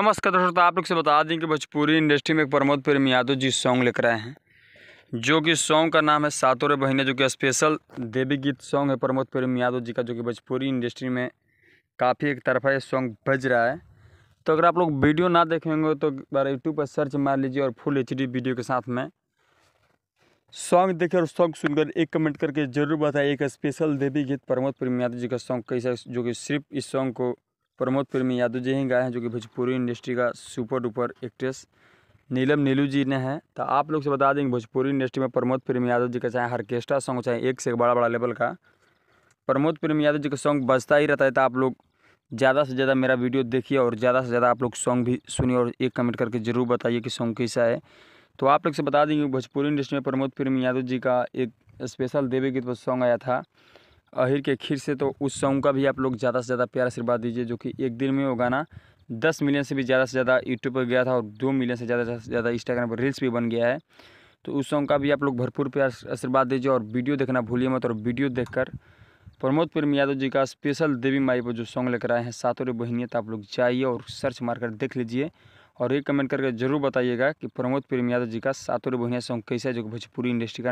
नमस्कार दोस्तों तो आप लोग से बता दें कि भोजपुरी इंडस्ट्री में एक प्रमोद प्रेम यादव जी सॉन्ग लेकर रहे हैं जो कि सॉन्ग का नाम है सातोरे बहिने बहने जो कि स्पेशल देवी गीत सॉन्ग है प्रमोद प्रेम यादव जी का जो कि भोजपुरी इंडस्ट्री में काफ़ी एक तरफा ये सॉन्ग बज रहा है तो अगर आप लोग वीडियो ना देखेंगे तो बार यूट्यूब पर सर्च मार लीजिए और फुल एच वीडियो के साथ में सॉन्ग देखे और सॉन्ग सुनकर एक कमेंट करके जरूर बताइए एक स्पेशल देवी गीत प्रमोद प्रेम यादव जी का सॉन्ग कैसा जो कि सिर्फ इस सॉन्ग को प्रमोद प्रेमी यादव जी ही गाए हैं जो कि भोजपुरी इंडस्ट्री का super duper actress Neelam Neelu ji ने हैं तो आप लोग से बता देंगे भोजपुरी इंडस्ट्री में प्रमोद प्रेमी यादव जी का चाहे ऑर्केस्ट्रा सॉन्ग चाहे एक से एक बड़ा बड़ा लेवल का प्रमोद प्रेमी यादव जी का सॉन्ग बजता ही रहता है तो आप लोग ज़्यादा से ज़्यादा मेरा वीडियो देखिए और ज़्यादा से ज़्यादा आप लोग सॉन्ग भी सुनिए और एक कमेंट करके ज़रूर बताइए कि सॉन्ग कैसा है तो आप लोग से बता देंगे भोजपुरी इंडस्ट्री में प्रमोद प्रेमी यादव जी का एक स्पेशल देवी गीत सॉन्ग आया था अहिर के खीर से तो उस सॉन्ग का भी आप लोग ज़्यादा से ज़्यादा प्यार आशीर्वाद दीजिए जो कि एक दिन में वो गाना दस मिलियन से भी ज़्यादा से ज़्यादा यूट्यूब पर गया था और दो मिलियन से ज़्यादा से ज़्यादा इंस्टाग्राम पर रील्स भी बन गया है तो उस सॉन्ग का भी आप लोग भरपूर प्यार आशीर्वाद दीजिए और वीडियो देखना भूलिए मत और वीडियो देखकर प्रमोद प्रेम यादव जी का स्पेशल देवी माई पर जो सॉन्ग लेकर आए हैं सातों रे बहनियत तो आप लोग जाइए और सर्च मारकर देख लीजिए और एक कमेंट करके जरूर बताइएगा कि प्रमोद प्रेम यादव जी का सातों रे बहनिया सॉन्ग कैसा है जो भोजपुरी इंडस्ट्री का